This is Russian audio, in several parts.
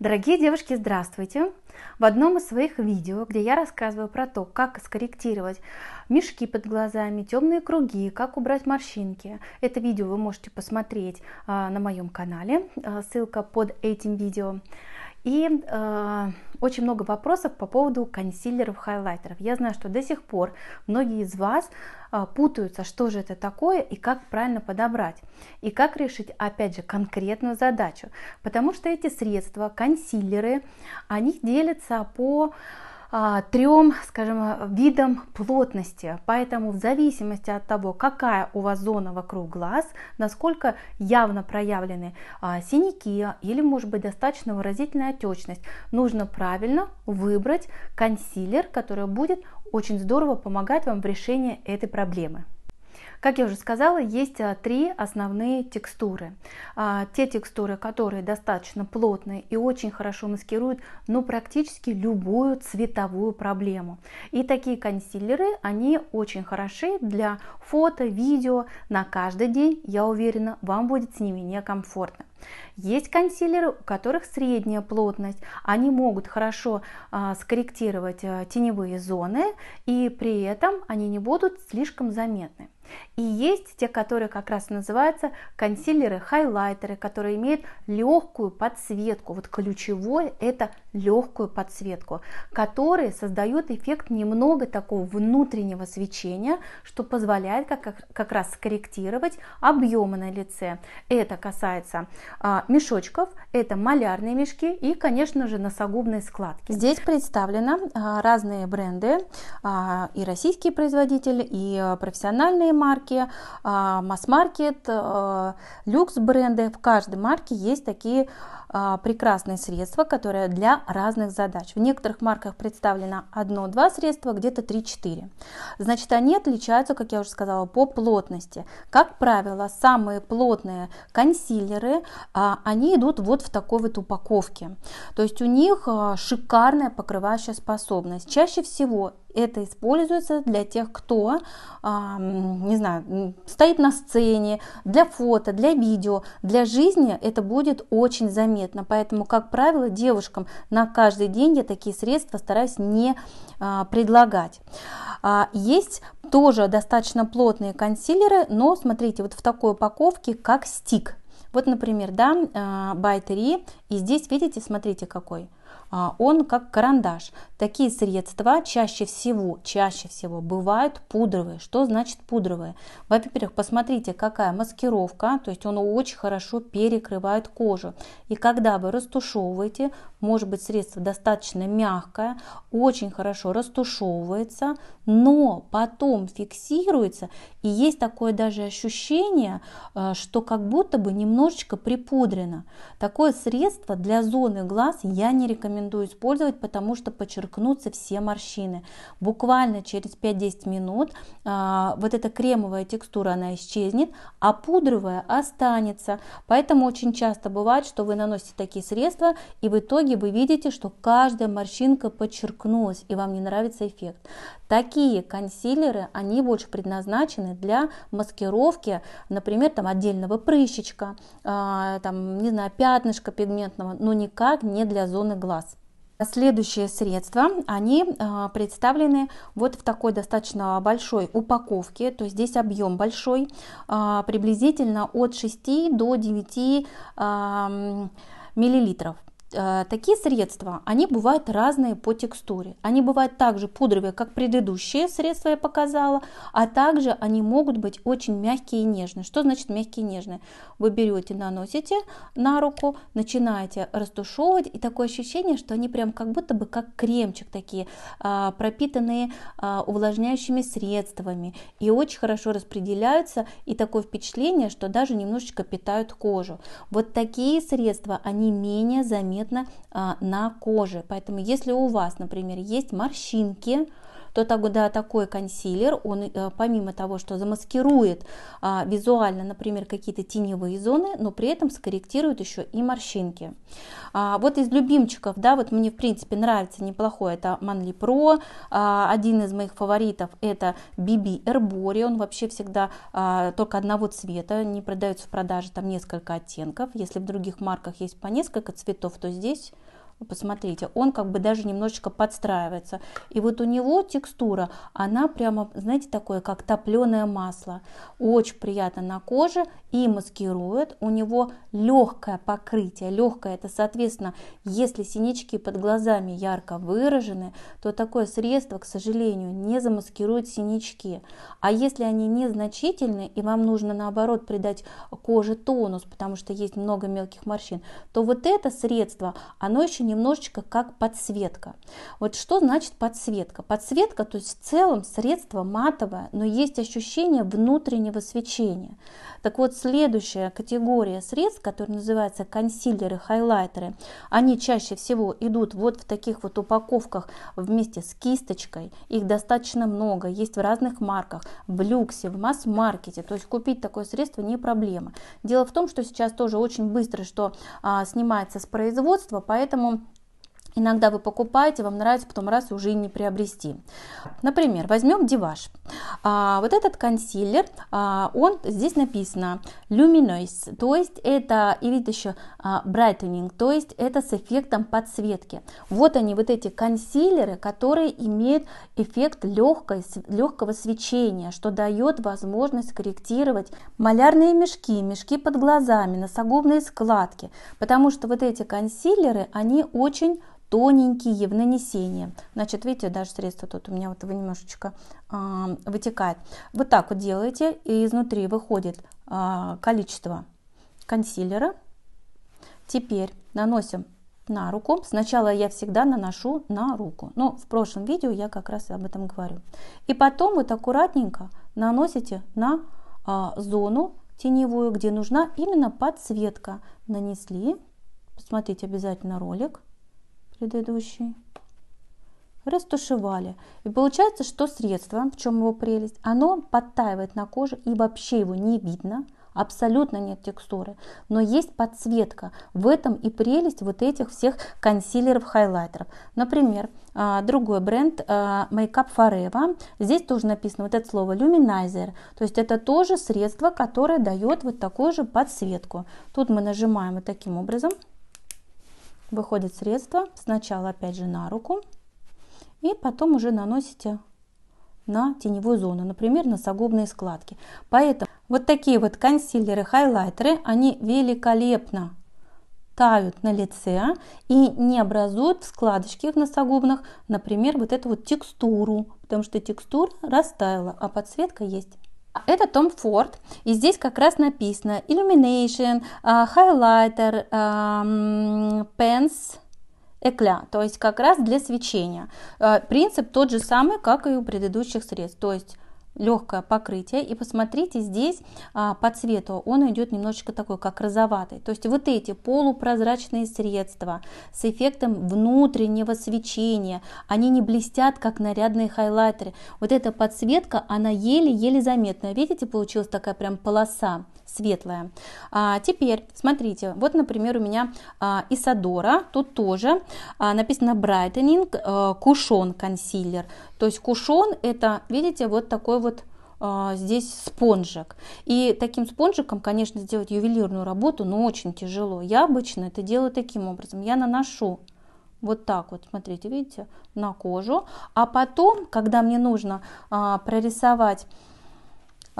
Дорогие девушки, здравствуйте! В одном из своих видео, где я рассказываю про то, как скорректировать мешки под глазами, темные круги, как убрать морщинки, это видео вы можете посмотреть а, на моем канале, а, ссылка под этим видео. И э, очень много вопросов по поводу консилеров, хайлайтеров. Я знаю, что до сих пор многие из вас э, путаются, что же это такое и как правильно подобрать. И как решить, опять же, конкретную задачу. Потому что эти средства, консилеры, они делятся по... А, трем, скажем, видам плотности. Поэтому в зависимости от того, какая у вас зона вокруг глаз, насколько явно проявлены а, синяки или, может быть, достаточно выразительная отечность, нужно правильно выбрать консилер, который будет очень здорово помогать вам в решении этой проблемы. Как я уже сказала, есть а, три основные текстуры. А, те текстуры, которые достаточно плотные и очень хорошо маскируют, ну, практически любую цветовую проблему. И такие консилеры, они очень хороши для фото, видео. На каждый день, я уверена, вам будет с ними некомфортно. Есть консилеры, у которых средняя плотность. Они могут хорошо а, скорректировать а, теневые зоны, и при этом они не будут слишком заметны. И есть те, которые как раз называются консилеры-хайлайтеры, которые имеют легкую подсветку. Вот ключевое это легкую подсветку, которые создают эффект немного такого внутреннего свечения, что позволяет как, как, как раз скорректировать объемы на лице. Это касается а, мешочков. Это малярные мешки и, конечно же, носогубные складки. Здесь представлены а, разные бренды, а, и российские производители, и профессиональные марки, масс-маркет, люкс-бренды. В каждой марке есть такие а, прекрасное средство, которое для разных задач. В некоторых марках представлено одно-два средства, где-то 3-4. Значит, они отличаются, как я уже сказала, по плотности. Как правило, самые плотные консилеры, а, они идут вот в такой вот упаковке. То есть у них а, шикарная покрывающая способность. Чаще всего это используется для тех, кто, не знаю, стоит на сцене, для фото, для видео, для жизни это будет очень заметно. Поэтому, как правило, девушкам на каждый день я такие средства стараюсь не а, предлагать. А, есть тоже достаточно плотные консилеры, но смотрите, вот в такой упаковке, как стик. Вот, например, да, а, байтери, и здесь, видите, смотрите какой, он как карандаш. Такие средства чаще всего, чаще всего бывают пудровые. Что значит пудровые? Во-первых, посмотрите, какая маскировка, то есть он очень хорошо перекрывает кожу. И когда вы растушевываете, может быть средство достаточно мягкое, очень хорошо растушевывается, но потом фиксируется, и есть такое даже ощущение, э, что как будто бы немножечко припудрено. Такое средство для зоны глаз я не рекомендую использовать, потому что подчеркну, проткнутся все морщины. Буквально через 5-10 минут а, вот эта кремовая текстура, она исчезнет, а пудровая останется. Поэтому очень часто бывает, что вы наносите такие средства, и в итоге вы видите, что каждая морщинка подчеркнулась, и вам не нравится эффект. Такие консилеры, они больше предназначены для маскировки, например, там отдельного прыщичка, а, там, не знаю, пятнышка пигментного, но никак не для зоны глаз. Следующие средства, они а, представлены вот в такой достаточно большой упаковке, то есть здесь объем большой, а, приблизительно от 6 до 9 миллилитров. Э, такие средства, они бывают разные по текстуре. Они бывают также пудровые, как предыдущие средства я показала, а также они могут быть очень мягкие и нежные. Что значит мягкие и нежные? Вы берете, наносите на руку, начинаете растушевывать, и такое ощущение, что они прям как будто бы как кремчик такие, э, пропитанные э, увлажняющими средствами, и очень хорошо распределяются, и такое впечатление, что даже немножечко питают кожу. Вот такие средства, они менее заметны заметно а, на коже. Поэтому если у вас, например, есть морщинки, то тогда такой консилер, он э, помимо того, что замаскирует а, визуально, например, какие-то теневые зоны, но при этом скорректирует еще и морщинки. А, вот из любимчиков, да, вот мне в принципе нравится неплохой, это Манли Pro а, один из моих фаворитов это BB Herbori, он вообще всегда только одного цвета, не продается в продаже там несколько оттенков, если в других марках есть по несколько цветов, то здесь ну, посмотрите, он как бы даже немножечко подстраивается. И вот у него текстура, она прямо, знаете, такое, как топленое масло. Очень приятно на коже и маскирует. У него легкое покрытие. Легкое, это, соответственно, если синячки под глазами ярко выражены, то такое средство, к сожалению, не замаскирует синячки. А если они незначительны, и вам нужно, наоборот, придать коже тонус, потому что есть много мелких морщин, то вот это средство, оно еще не немножечко как подсветка. Вот что значит подсветка? Подсветка, то есть в целом средство матовое, но есть ощущение внутреннего свечения. Так вот, следующая категория средств, которая называется консилеры, хайлайтеры, они чаще всего идут вот в таких вот упаковках вместе с кисточкой. Их достаточно много, есть в разных марках, в люксе, в масс-маркете. То есть купить такое средство не проблема. Дело в том, что сейчас тоже очень быстро, что а, снимается с производства, поэтому Иногда вы покупаете, вам нравится, потом раз уже не приобрести. Например, возьмем Диваш. А, вот этот консилер, а, он здесь написано Luminous, то есть это, и видите еще а, Brightening, то есть это с эффектом подсветки. Вот они, вот эти консилеры, которые имеют эффект легкой, легкого свечения, что дает возможность корректировать малярные мешки, мешки под глазами, носогубные складки, потому что вот эти консилеры, они очень тоненькие в нанесении. Значит, видите, даже средство тут у меня вот его немножечко э, вытекает. Вот так вот делаете, и изнутри выходит э, количество консилера. Теперь наносим на руку. Сначала я всегда наношу на руку. Но в прошлом видео я как раз об этом говорю. И потом вот аккуратненько наносите на э, зону теневую, где нужна именно подсветка. Нанесли. Посмотрите обязательно ролик предыдущий. Растушевали. И получается, что средство, в чем его прелесть, оно подтаивает на коже и вообще его не видно, абсолютно нет текстуры, но есть подсветка. В этом и прелесть вот этих всех консилеров, хайлайтеров. Например, а, другой бренд а, Makeup Forever. Здесь тоже написано вот это слово Luminizer. То есть это тоже средство, которое дает вот такую же подсветку. Тут мы нажимаем вот таким образом – выходит средство сначала опять же на руку и потом уже наносите на теневую зону, например, носогубные складки. Поэтому вот такие вот консилеры, хайлайтеры, они великолепно тают на лице и не образуют складочки в носогубных, например, вот эту вот текстуру, потому что текстура растаяла, а подсветка есть. Это Том Форд, и здесь как раз написано Illumination, а, Highlighter, а, Pens, Экля, то есть как раз для свечения. А, принцип тот же самый, как и у предыдущих средств, то есть легкое покрытие. И посмотрите, здесь а, по цвету он идет немножечко такой, как розоватый. То есть вот эти полупрозрачные средства с эффектом внутреннего свечения, они не блестят, как нарядные хайлайтеры. Вот эта подсветка, она еле-еле заметная. Видите, получилась такая прям полоса светлая. А, теперь, смотрите, вот, например, у меня а, Исадора, тут тоже а, написано Brightening а, э, Кушон консилер. То есть кушон это, видите, вот такой вот а, здесь спонжик. И таким спонжиком, конечно, сделать ювелирную работу, но очень тяжело. Я обычно это делаю таким образом. Я наношу вот так вот, смотрите, видите, на кожу. А потом, когда мне нужно а, прорисовать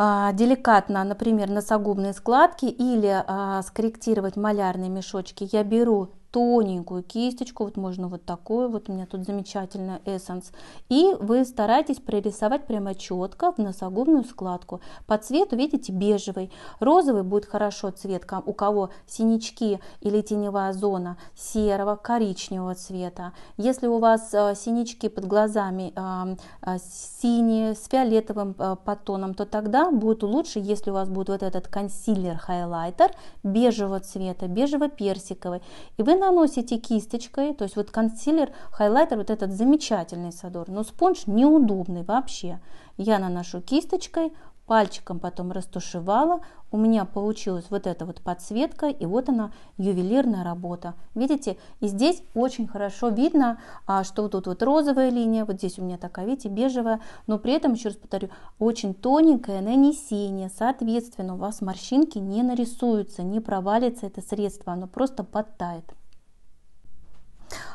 а, деликатно, например, носогубные складки или а, скорректировать малярные мешочки, я беру тоненькую кисточку, вот можно вот такую, вот у меня тут замечательная Essence, И вы стараетесь прорисовать прямо четко в носогубную складку. По цвету, видите, бежевый. Розовый будет хорошо цвет, у кого синячки или теневая зона серого, коричневого цвета. Если у вас э, синячки под глазами э, э, синие, с фиолетовым подтоном, то тогда будет лучше, если у вас будет вот этот консилер-хайлайтер бежевого цвета, бежево-персиковый, и вы наносите кисточкой, то есть вот консилер, хайлайтер, вот этот замечательный садор, но спонж неудобный вообще. Я наношу кисточкой, пальчиком потом растушевала, у меня получилась вот эта вот подсветка, и вот она ювелирная работа. Видите, и здесь очень хорошо видно, а, что вот тут вот розовая линия, вот здесь у меня такая, видите, бежевая, но при этом, еще раз повторю, очень тоненькое нанесение, соответственно, у вас морщинки не нарисуются, не провалится это средство, оно просто подтает.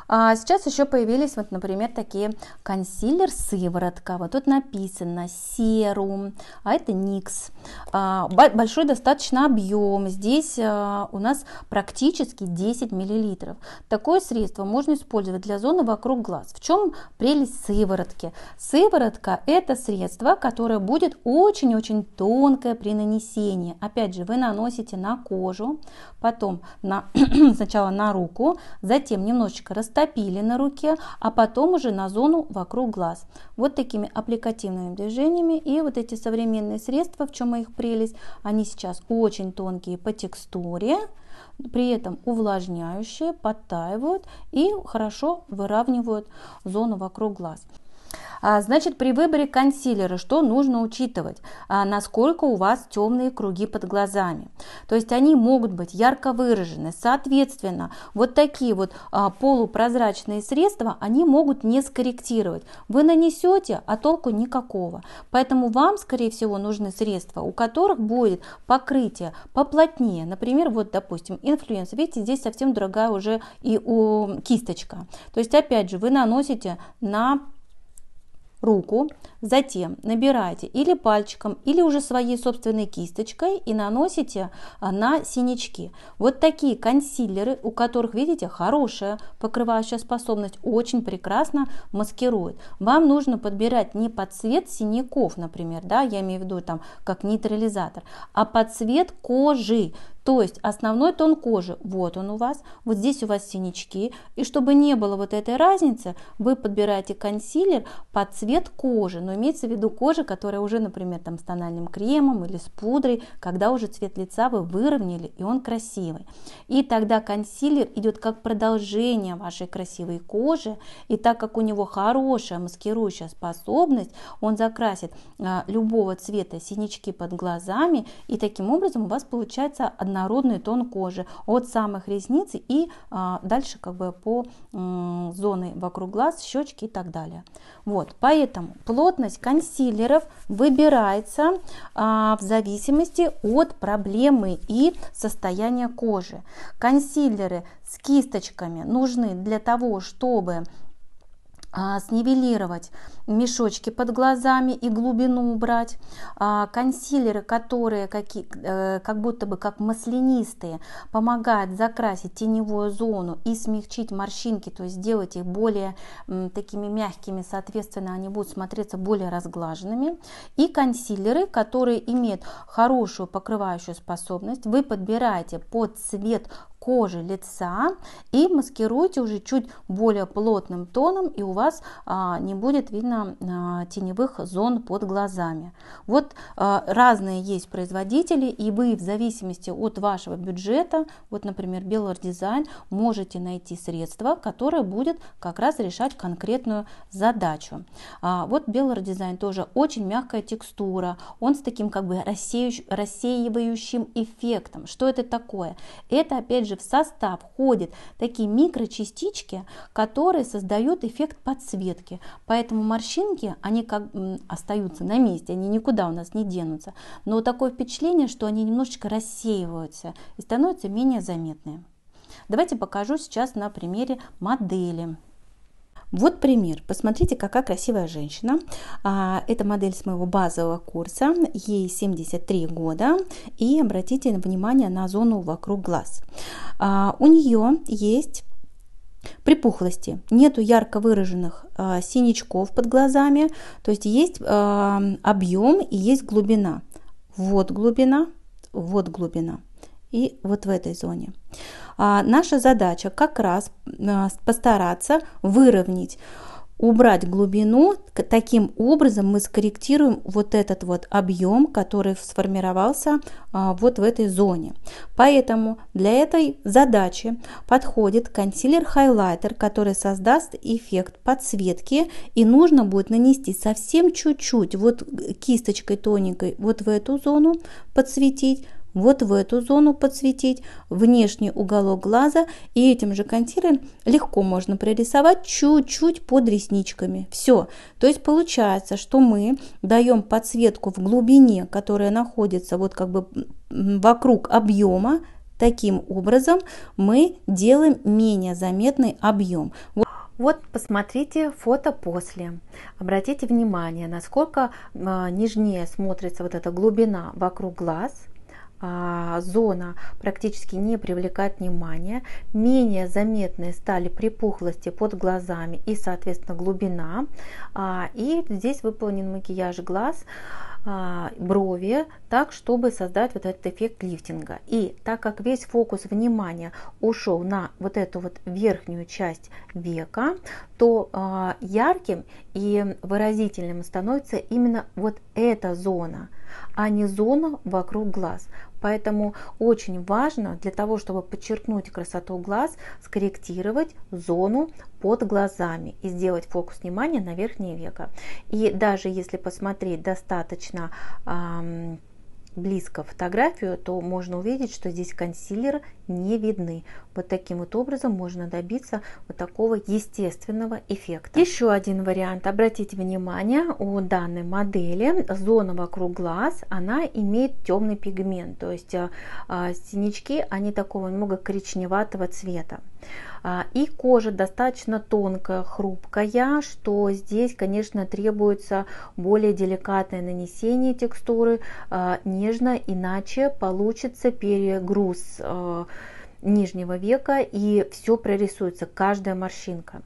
А сейчас еще появились, вот, например, такие консилер сыворотка. Вот тут написано серум, а это никс. А, большой достаточно объем. Здесь а, у нас практически 10 мл. Такое средство можно использовать для зоны вокруг глаз. В чем прелесть сыворотки? Сыворотка это средство, которое будет очень-очень тонкое при нанесении. Опять же, вы наносите на кожу, потом на, сначала на руку, затем немножечко немножечко растопили на руке, а потом уже на зону вокруг глаз. Вот такими аппликативными движениями. И вот эти современные средства, в чем их прелесть, они сейчас очень тонкие по текстуре, при этом увлажняющие, подтаивают и хорошо выравнивают зону вокруг глаз. А, значит, при выборе консилера что нужно учитывать? А, насколько у вас темные круги под глазами? То есть они могут быть ярко выражены. Соответственно, вот такие вот а, полупрозрачные средства, они могут не скорректировать. Вы нанесете, а толку никакого. Поэтому вам, скорее всего, нужны средства, у которых будет покрытие поплотнее. Например, вот, допустим, инфлюенс. Видите, здесь совсем другая уже и у кисточка. То есть, опять же, вы наносите на руку, затем набираете или пальчиком, или уже своей собственной кисточкой и наносите а, на синячки. Вот такие консилеры, у которых, видите, хорошая покрывающая способность, очень прекрасно маскирует. Вам нужно подбирать не под цвет синяков, например, да, я имею в виду там как нейтрализатор, а под цвет кожи. То есть основной тон кожи, вот он у вас, вот здесь у вас синячки. И чтобы не было вот этой разницы, вы подбираете консилер под цвет кожи, но имеется в виду кожа, которая уже, например, там с тональным кремом или с пудрой, когда уже цвет лица вы выровняли и он красивый. И тогда консилер идет как продолжение вашей красивой кожи, и так как у него хорошая маскирующая способность, он закрасит а, любого цвета синячки под глазами, и таким образом у вас получается одна однородный тон кожи от самых ресниц и а, дальше как бы по м, зоны вокруг глаз, щечки и так далее. Вот, поэтому плотность консилеров выбирается а, в зависимости от проблемы и состояния кожи. Консилеры с кисточками нужны для того, чтобы а, снивелировать мешочки под глазами и глубину убрать. А, консилеры, которые какие, э, как будто бы как маслянистые, помогают закрасить теневую зону и смягчить морщинки, то есть сделать их более такими мягкими, соответственно, они будут смотреться более разглаженными. И консилеры, которые имеют хорошую покрывающую способность, вы подбираете под цвет кожи лица и маскируйте уже чуть более плотным тоном и у вас а, не будет видно а, теневых зон под глазами. Вот а, разные есть производители и вы в зависимости от вашего бюджета, вот например белор Дизайн, можете найти средство, которое будет как раз решать конкретную задачу. А, вот белор Дизайн тоже очень мягкая текстура, он с таким как бы рассеивающим эффектом. Что это такое? Это опять опять же в состав входят такие микрочастички, которые создают эффект подсветки. Поэтому морщинки, они как остаются на месте, они никуда у нас не денутся. Но такое впечатление, что они немножечко рассеиваются и становятся менее заметны. Давайте покажу сейчас на примере модели. Вот пример. Посмотрите, какая красивая женщина. А, это модель с моего базового курса. Ей 73 года. И обратите внимание на зону вокруг глаз. А, у нее есть припухлости, нету ярко выраженных э, синячков под глазами, то есть есть э, объем и есть глубина. Вот глубина, вот глубина и вот в этой зоне. А наша задача как раз а, постараться выровнять убрать глубину, таким образом мы скорректируем вот этот вот объем, который сформировался а, вот в этой зоне. Поэтому для этой задачи подходит консилер-хайлайтер, который создаст эффект подсветки и нужно будет нанести совсем чуть-чуть, вот э, кисточкой тоненькой вот в эту зону подсветить, вот в эту зону подсветить, внешний уголок глаза, и этим же консилером легко можно прорисовать чуть-чуть под ресничками. Все. То есть получается, что мы даем подсветку в глубине, которая находится вот как бы вокруг объема, Таким образом мы делаем менее заметный объем. Вот посмотрите фото после. Обратите внимание, насколько э, нежнее смотрится вот эта глубина вокруг глаз – а, зона практически не привлекает внимания. Менее заметные стали припухлости под глазами и, соответственно, глубина. А, и здесь выполнен макияж глаз а, брови так, чтобы создать вот этот эффект лифтинга. И так как весь фокус внимания ушел на вот эту вот верхнюю часть века, то а, ярким и выразительным становится именно вот эта зона, а не зона вокруг глаз. Поэтому очень важно для того, чтобы подчеркнуть красоту глаз, скорректировать зону под глазами и сделать фокус внимания на верхнее веко. И даже если посмотреть достаточно близко фотографию, то можно увидеть, что здесь консилер не видны. Вот таким вот образом можно добиться вот такого естественного эффекта. Еще один вариант. Обратите внимание, у данной модели зона вокруг глаз, она имеет темный пигмент. То есть а, а, синячки, они такого немного коричневатого цвета. А, и кожа достаточно тонкая, хрупкая, что здесь, конечно, требуется более деликатное нанесение текстуры нежно, иначе получится перегруз нижнего века и все прорисуется, каждая морщинка.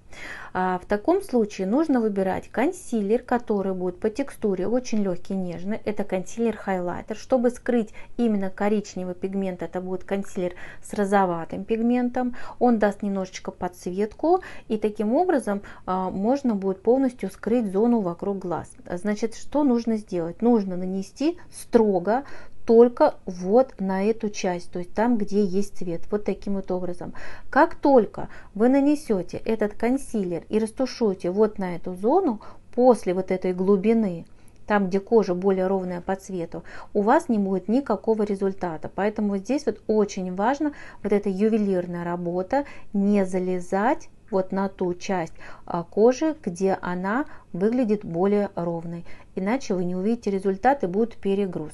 А В таком случае нужно выбирать консилер, который будет по текстуре очень легкий и нежный. Это консилер хайлайтер. Чтобы скрыть именно коричневый пигмент, это будет консилер с розоватым пигментом. Он даст немножечко подсветку и таким образом а, можно будет полностью скрыть зону вокруг глаз. Значит, что нужно сделать? Нужно нанести строго только вот на эту часть, то есть там, где есть цвет, вот таким вот образом. Как только вы нанесете этот консилер миллиметр и растушуйте вот на эту зону после вот этой глубины, там, где кожа более ровная по цвету, у вас не будет никакого результата. Поэтому вот здесь вот очень важно вот эта ювелирная работа, не залезать вот на ту часть а, кожи, где она выглядит более ровной. Иначе вы не увидите результаты, будет перегруз.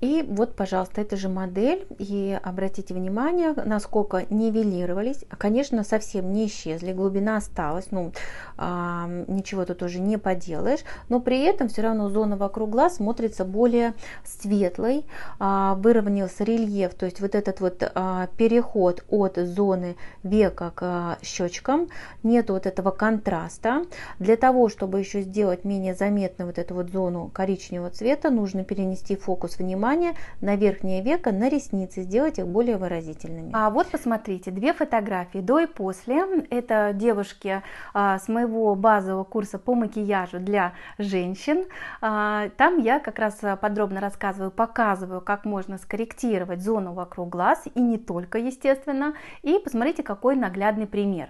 И вот, пожалуйста, это же модель. И обратите внимание, насколько нивелировались. Конечно, совсем не исчезли, глубина осталась. Ну, а, ничего тут уже не поделаешь. Но при этом все равно зона вокруг глаз смотрится более светлой. А, выровнялся рельеф. То есть вот этот вот а, переход от зоны века к а, щечкам. Нет вот этого контраста. Для того, чтобы еще сделать менее заметно вот эту вот зону коричневого цвета, нужно перенести фокус внимания внимание на верхнее веко, на ресницы, сделать их более выразительными. А вот посмотрите, две фотографии до и после. Это девушки а, с моего базового курса по макияжу для женщин. А, там я как раз подробно рассказываю, показываю, как можно скорректировать зону вокруг глаз и не только, естественно. И посмотрите, какой наглядный пример.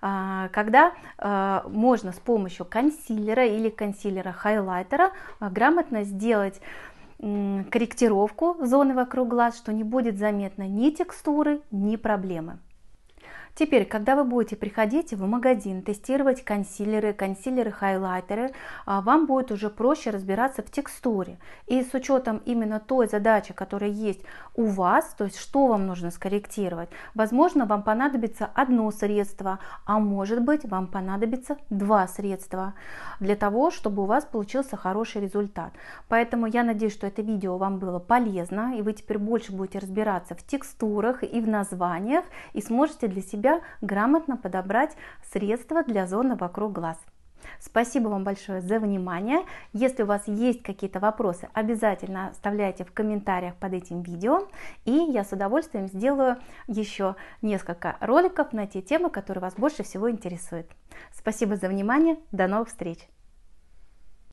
А, когда а, можно с помощью консилера или консилера хайлайтера а, грамотно сделать корректировку зоны вокруг глаз, что не будет заметно ни текстуры, ни проблемы. Теперь, когда вы будете приходить в магазин, тестировать консилеры, консилеры-хайлайтеры, а, вам будет уже проще разбираться в текстуре. И с учетом именно той задачи, которая есть у вас, то есть что вам нужно скорректировать, возможно, вам понадобится одно средство, а может быть, вам понадобится два средства для того, чтобы у вас получился хороший результат. Поэтому я надеюсь, что это видео вам было полезно, и вы теперь больше будете разбираться в текстурах и в названиях, и сможете для себя себя грамотно подобрать средства для зоны вокруг глаз. Спасибо вам большое за внимание. Если у вас есть какие-то вопросы, обязательно оставляйте в комментариях под этим видео. И я с удовольствием сделаю еще несколько роликов на те темы, которые вас больше всего интересуют. Спасибо за внимание. До новых встреч!